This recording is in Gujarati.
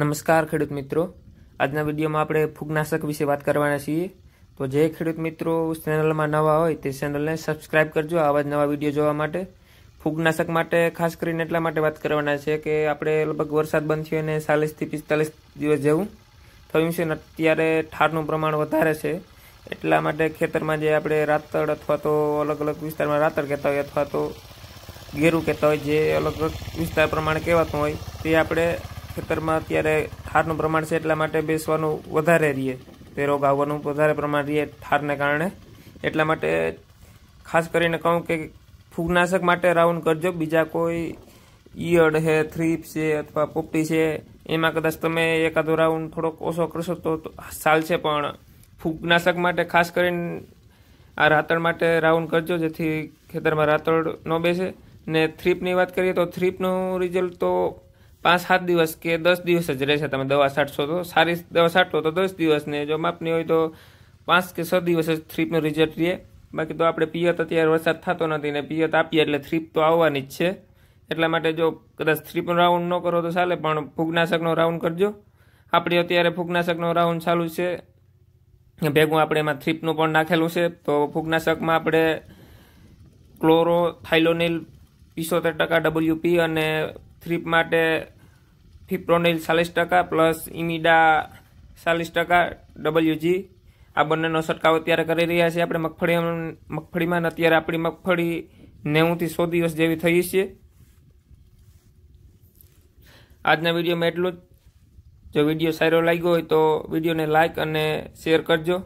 નમસ્કાર ખેડૂત મિત્રો આજના વિડીયોમાં આપણે ફૂગનાશક વિશે વાત કરવાના છીએ તો જે ખેડૂત મિત્રો ચેનલમાં નવા હોય તે ચેનલને સબસ્ક્રાઇબ કરજો આવા જ નવા વિડીયો જોવા માટે ફૂગનાશક માટે ખાસ કરીને એટલા માટે વાત કરવાના છે કે આપણે લગભગ વરસાદ બંધ થયો અને ચાલીસથી પિસ્તાલીસ દિવસ જેવું થયું છે ને અત્યારે ઠારનું પ્રમાણ વધારે છે એટલા માટે ખેતરમાં જે આપણે રાતળ અથવા તો અલગ અલગ વિસ્તારમાં રાતળ કહેતા હોય અથવા તો ઘેરું કહેતા હોય જે અલગ અલગ વિસ્તાર પ્રમાણે કહેવાતું હોય તે આપણે ખેતરમાં અત્યારે ઠારનું પ્રમાણ છે એટલા માટે બેસવાનું વધારે રહે તે રોગ આવવાનું વધારે પ્રમાણ રહે ઠારને કારણે એટલા માટે ખાસ કરીને કહું કે ફૂગનાશક માટે રાઉન્ડ કરજો બીજા કોઈ ઈયળ છે થ્રીપ છે અથવા પોપટી છે એમાં કદાચ તમે એકાદો રાઉન્ડ થોડોક ઓછો કરશો તો ચાલશે પણ ફૂગનાશક માટે ખાસ કરીને આ રાતળ માટે રાઉન્ડ કરજો જેથી ખેતરમાં રાતળ ન બેસે ને થ્રીપની વાત કરીએ તો થ્રીપનું રિઝલ્ટ તો પાંચ સાત દિવસ કે દસ દિવસ જ રહેશે તમે દવા છાંટશો તો સારી દવા છાંટો તો દસ દિવસને જો માપની હોય તો પાંચ કે છ દિવસ જ થ્રીપનું રિઝલ્ટ રહે બાકી તો આપણે પિયત અત્યારે વરસાદ થતો નથી ને પિયત આપીએ એટલે થ્રીપ તો આવવાની જ છે એટલા માટે જો કદાચ થ્રીપનો રાઉન્ડ ન કરો તો ચાલે પણ ફૂગનાશકનો રાઉન્ડ કરજો આપણે અત્યારે ફૂગનાશકનો રાઉન્ડ ચાલુ છે ભેગું આપણે એમાં થ્રીપનું પણ નાખેલું છે તો ફૂગનાશકમાં આપણે ક્લોરો થાઇલોનિલ પિસોતેર ટકા ડબલ્યુપી અને થ્રીપ માટે ફિપ્રોનિલ ચાલીસ ટકા પ્લસ ઇમિડા ચાલીસ ટકા ડબલ્યુજી આ બંનેનો છંટકાવ અત્યારે કરી રહ્યા છીએ આપણે મગફળી મગફળીમાં અત્યારે આપણી મગફળી નેવુંથી સો દિવસ જેવી થઈ છે આજના વિડીયોમાં એટલું જ જો વિડીયો સારો લાગ્યો હોય તો વિડીયોને લાઇક અને શેર કરજો